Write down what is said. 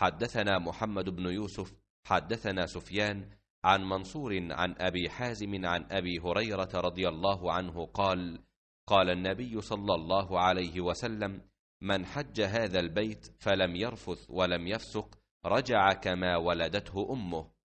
حدثنا محمد بن يوسف حدثنا سفيان عن منصور عن أبي حازم عن أبي هريرة رضي الله عنه قال قال النبي صلى الله عليه وسلم من حج هذا البيت فلم يرفث ولم يفسق رجع كما ولدته أمه